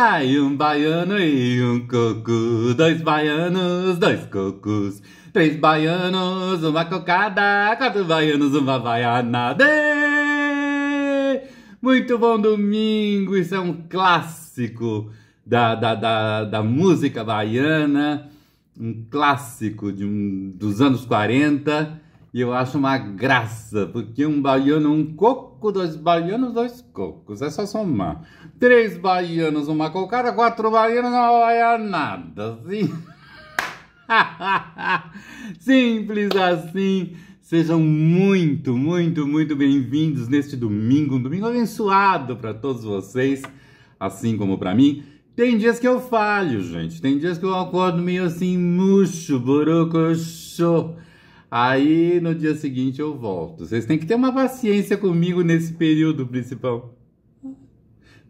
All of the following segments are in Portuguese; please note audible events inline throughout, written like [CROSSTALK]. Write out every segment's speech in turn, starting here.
Ai, um baiano e um coco, dois baianos, dois cocos, três baianos, uma cocada, quatro baianos, uma baiana. Muito bom domingo, isso é um clássico da, da, da, da música baiana, um clássico de um, dos anos 40 e eu acho uma graça, porque um baiano um coco, dois baianos, dois cocos. É só somar. Três baianos, uma cocada, quatro baianos, uma baianada. Sim. [LAUGHS] Simples assim. Sejam muito, muito, muito bem-vindos neste domingo, um domingo abençoado para todos vocês, assim como para mim. Tem dias que eu falho, gente. Tem dias que eu acordo meio assim, murcho, borocochô. Aí no dia seguinte eu volto. Vocês têm que ter uma paciência comigo nesse período principal.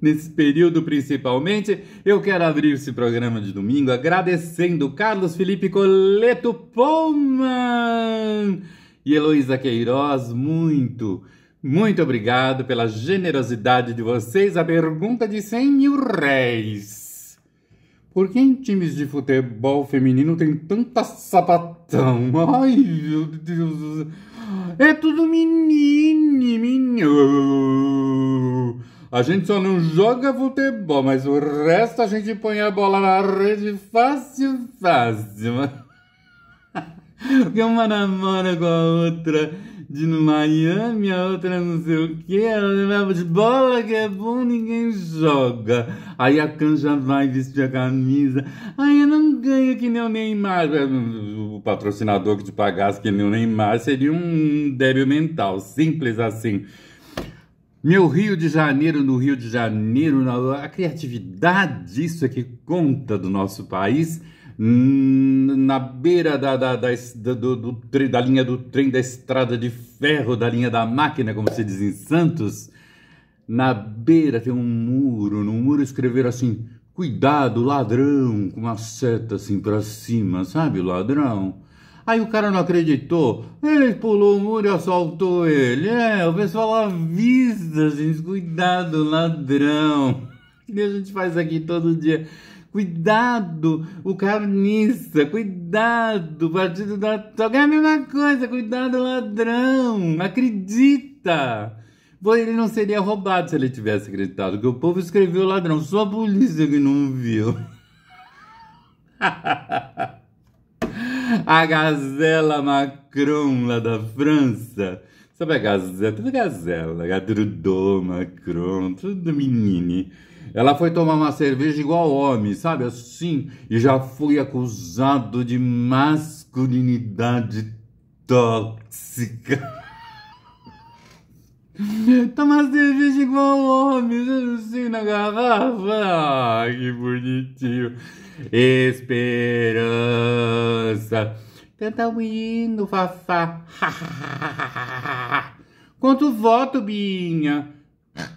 Nesse período, principalmente, eu quero abrir esse programa de domingo agradecendo Carlos Felipe Coleto Pullman e Heloísa Queiroz. Muito, muito obrigado pela generosidade de vocês. A pergunta de 100 mil réis por que em times de futebol feminino tem tanta sapatão? Ai, meu Deus. É tudo menino, menino. A gente só não joga futebol, mas o resto a gente põe a bola na rede fácil, fácil. [LAUGHS] Porque uma namora com a outra de no Miami, a outra não sei o que, ela levava de bola que é bom, ninguém joga. Aí a canja vai vestir a camisa, aí eu não ganho que nem o Neymar. O patrocinador que te pagasse que nem o Neymar seria um débil mental, simples assim. Meu Rio de Janeiro, no Rio de Janeiro, a criatividade, isso é que conta do nosso país na beira da, da, da, da do, do, da linha do trem da estrada de ferro, da linha da máquina, como se diz em Santos, na beira tem um muro, no muro escreveram assim, cuidado, ladrão, com uma seta assim para cima, sabe, ladrão? Aí o cara não acreditou, ele pulou o muro e assaltou ele. É, o pessoal avisa, gente, assim, cuidado, ladrão. que [LAUGHS] a gente faz aqui todo dia. Cuidado, o carniça, cuidado, partido da toga é a mesma coisa, cuidado, ladrão, acredita. Ele não seria roubado se ele tivesse acreditado, que o povo escreveu ladrão, só a polícia que não viu. [LAUGHS] a gazela Macron lá da França. Sabe a gazela? Tudo gazela, Trudeau, Macron, tudo menine. Ela foi tomar uma cerveja igual homem, sabe? Assim, e já fui acusado de masculinidade tóxica. [LAUGHS] Tomar cerveja igual homem, assim na garrafa. Ah, que bonitinho. Esperança. Canta o hino, Fafá. [LAUGHS] Quanto voto, Binha?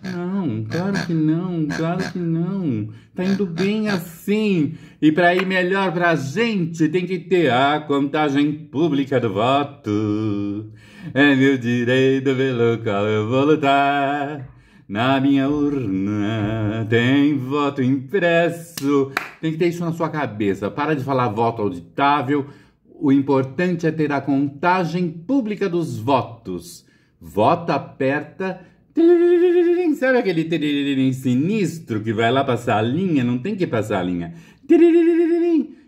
Não, claro que não, claro que não. Tá indo bem assim. E para ir melhor para a gente, tem que ter a contagem pública do voto. É meu direito pelo qual eu vou lutar. Na minha urna tem voto impresso. Tem que ter isso na sua cabeça. Para de falar voto auditável. O importante é ter a contagem pública dos votos. Vota, aperta Sabe aquele sinistro que vai lá passar a linha? Não tem que passar a linha.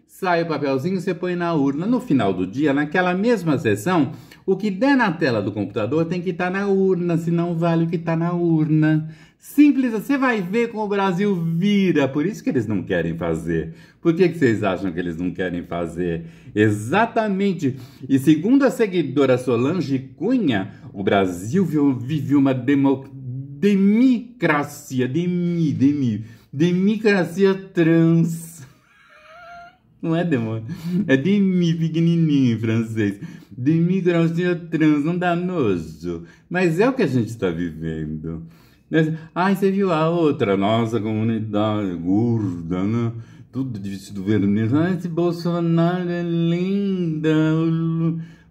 Sai o papelzinho, você põe na urna. No final do dia, naquela mesma sessão, o que der na tela do computador tem que estar tá na urna, senão vale o que está na urna. Simples, você vai ver como o Brasil vira. Por isso que eles não querem fazer. Por que, que vocês acham que eles não querem fazer? Exatamente. E segundo a seguidora Solange Cunha, o Brasil vive uma demo, demicracia, demi, demi, democracia trans. [LAUGHS] Não é demônio, é demi pequenininho em francês. Demicracia trans, não dá nojo. Mas é o que a gente está vivendo. Né? Ai, você viu a outra, nossa comunidade gorda, né? Tudo de vestido vermelho. Ai, esse Bolsonaro é linda.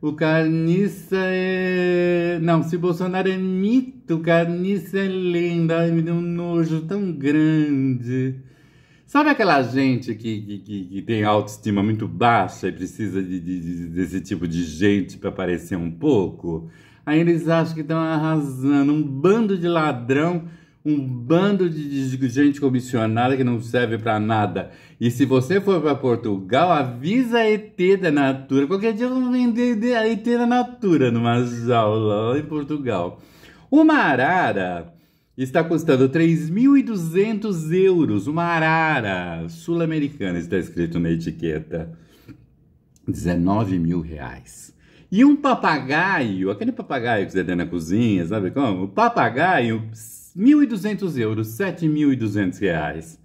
O, o carniça é. Não, se Bolsonaro é mito, o carniça é linda. Ai, me deu um nojo tão grande. Sabe aquela gente que, que, que, tem autoestima muito baixa e precisa de, de, de, desse tipo de gente para parecer um pouco? Aí eles acham que estão arrasando. Um bando de ladrão, um bando de gente comissionada que não serve para nada. E se você for para Portugal, avisa a ET da Natura. Qualquer dia vão vender a ET da Natura numa jaula lá em Portugal. Uma arara está custando 3.200 euros. Uma arara sul-americana está escrito na etiqueta. 19 mil reais. E um papagaio, aquele papagaio que você tem na cozinha, sabe como? O papagaio, 1.200 euros, 7.200 reais.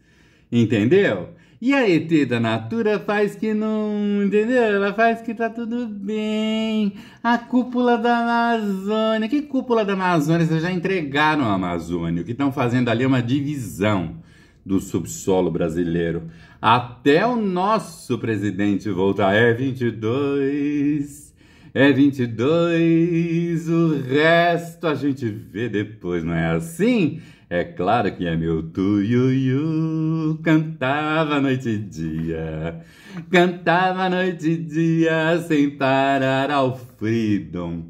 Entendeu? E a ET da Natura faz que não, entendeu? Ela faz que tá tudo bem. A cúpula da Amazônia. Que cúpula da Amazônia? Vocês já entregaram a Amazônia. O que estão fazendo ali é uma divisão do subsolo brasileiro. Até o nosso presidente voltar. É 22 é 22, o resto a gente vê depois, não é assim? É claro que é meu tuiuiu, cantava noite e dia, cantava noite e dia, sem parar ao freedom.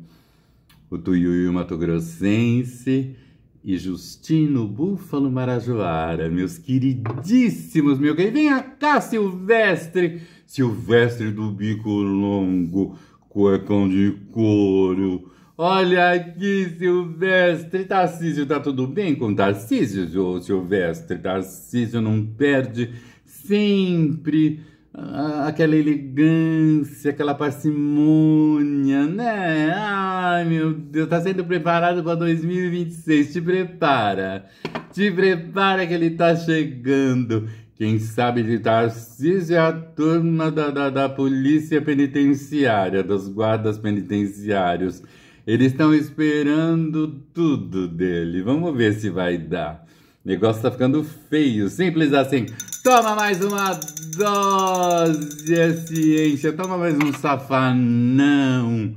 O tuiuiu matogrossense e Justino Búfalo Marajoara, meus queridíssimos, meu querido, vem cá, Silvestre, Silvestre do Bico Longo, cuecão de couro. Olha aqui, Silvestre Tarcísio, tá tudo bem com Tarcísio, ô Silvestre? Tarcísio não perde sempre ah, aquela elegância, aquela parcimônia, né? Ai, meu Deus, tá sendo preparado para 2026. Te prepara. Te prepara que ele tá chegando. Quem sabe de Tarcísio é a turma da, da, da polícia penitenciária, dos guardas penitenciários. Eles estão esperando tudo dele. Vamos ver se vai dar. O negócio tá ficando feio. Simples assim. Toma mais uma dose, ciência. Toma mais um safanão.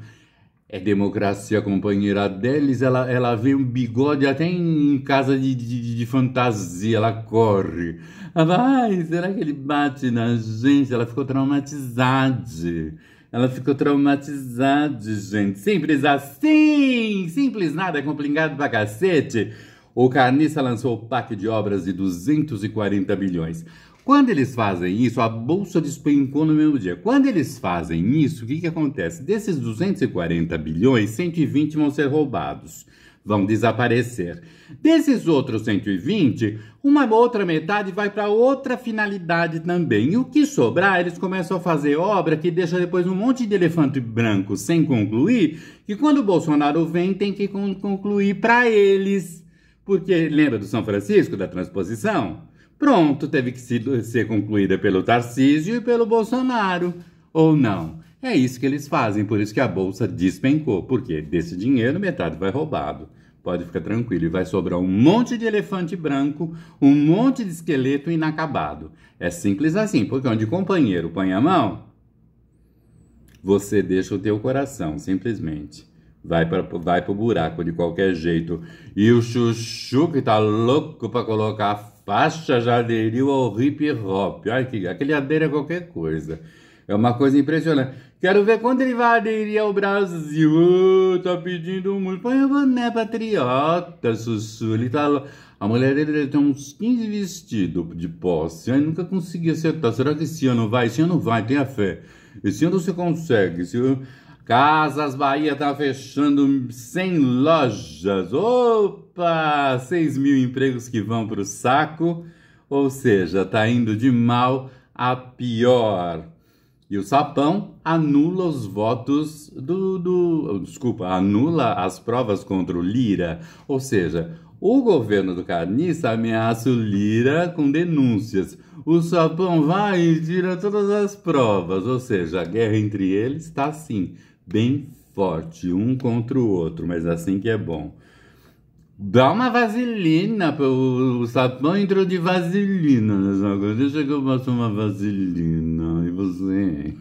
É. Democracia, companheira deles, ela, ela vê um bigode até em casa de, de, de fantasia, ela corre. Ela será que ele bate na gente? Ela ficou traumatizada. Ela ficou traumatizada, gente. Simples assim! Simples nada, é complicado pra cacete. O Carniça lançou o pack de obras de 240 bilhões. Quando eles fazem isso, a bolsa despencou no mesmo dia. Quando eles fazem isso, o que, que acontece? Desses 240 bilhões, 120 vão ser roubados, vão desaparecer. Desses outros 120, uma outra metade vai para outra finalidade também. E o que sobrar, eles começam a fazer obra que deixa depois um monte de elefante branco sem concluir, que quando o Bolsonaro vem, tem que concluir para eles. Porque lembra do São Francisco, da transposição? Pronto, teve que ser concluída pelo Tarcísio e pelo Bolsonaro, ou não? É isso que eles fazem, por isso que a bolsa despencou, porque desse dinheiro metade vai roubado. Pode ficar tranquilo, e vai sobrar um monte de elefante branco, um monte de esqueleto inacabado. É simples assim, porque onde companheiro põe a mão, você deixa o teu coração, simplesmente. Vai para vai pro buraco de qualquer jeito. E o chuchu que tá louco para colocar já aderiu ao hip hop. Olha que aquele adere a é qualquer coisa. É uma coisa impressionante. Quero ver quando ele vai aderir ao Brasil. tá pedindo muito. Põe a boné patriota, Sussu. Ele tá A mulher dele tem uns 15 vestidos de posse. Aí nunca consegui acertar. Será que esse ano vai? Esse ano vai, tenha fé. Esse ano você consegue. Esse ano... Casas Bahia tá fechando 100 lojas. Opa! 6 mil empregos que vão para o saco. Ou seja, tá indo de mal a pior. E o Sapão anula os votos do, do. Desculpa, anula as provas contra o Lira. Ou seja, o governo do Carniça ameaça o Lira com denúncias. O Sapão vai e tira todas as provas. Ou seja, a guerra entre eles está sim bem forte, um contra o outro, mas assim que é bom. Dá uma vaselina, o, sapão entrou de vaselina nessa coisa. Deixa que eu passo uma vaselina. E você?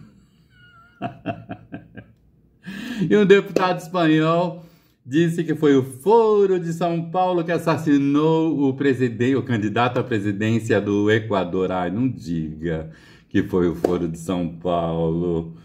[LAUGHS] e um deputado espanhol disse que foi o Foro de São Paulo que assassinou o presidente, o candidato à presidência do Equador. Ai, não diga que foi o Foro de São Paulo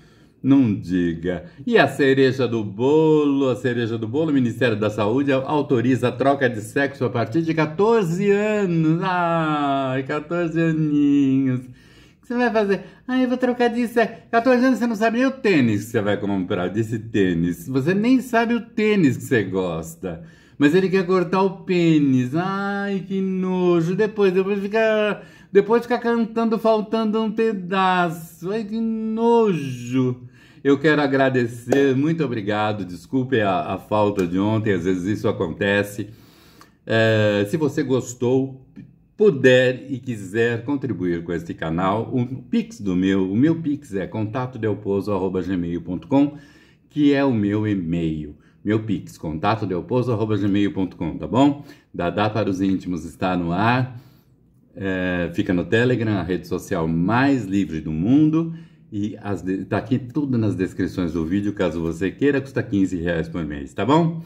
não diga. E a cereja do bolo, a cereja do bolo, o Ministério da Saúde autoriza a troca de sexo a partir de 14 anos. Ai, 14 aninhos. O que você vai fazer? Ai, eu vou trocar de sexo. 14 anos você não sabe nem o tênis que você vai comprar, desse tênis. Você nem sabe o tênis que você gosta. Mas ele quer cortar o pênis. Ai, que nojo. Depois, depois fica depois ficar cantando faltando um pedaço. Ai, que nojo! Eu quero agradecer, muito obrigado. Desculpe a, a falta de ontem, às vezes isso acontece. É, se você gostou, puder e quiser contribuir com este canal, o Pix do meu, o meu Pix é contato@gmail.com, que é o meu e-mail. Meu Pix, contato@gmail.com, tá bom? Dadá para os íntimos está no ar. É, fica no Telegram, a rede social mais livre do mundo. E as de... tá aqui tudo nas descrições do vídeo, caso você queira, custa 15 reais por mês, tá bom?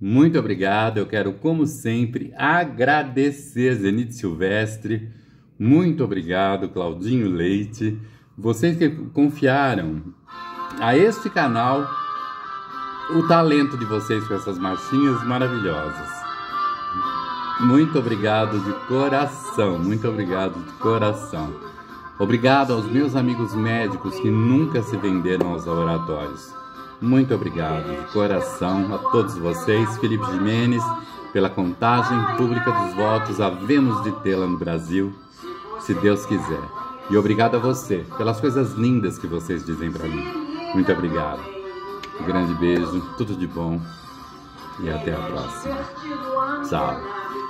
Muito obrigado, eu quero, como sempre, agradecer Zenit Silvestre, muito obrigado, Claudinho Leite, vocês que confiaram a este canal o talento de vocês com essas marchinhas maravilhosas. Muito obrigado de coração, muito obrigado de coração. Obrigado aos meus amigos médicos que nunca se venderam aos laboratórios. Muito obrigado de coração a todos vocês, Felipe Jimenez, pela contagem pública dos votos. Havemos de tê-la no Brasil, se Deus quiser. E obrigado a você pelas coisas lindas que vocês dizem para mim. Muito obrigado. Um grande beijo, tudo de bom e até a próxima. Tchau.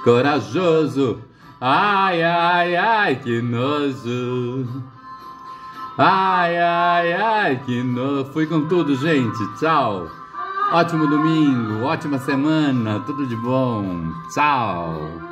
Corajoso! Ai, ai, ai, que nojo. Ai, ai, ai, que nojo. Fui com tudo, gente. Tchau. Ótimo domingo, ótima semana, tudo de bom. Tchau.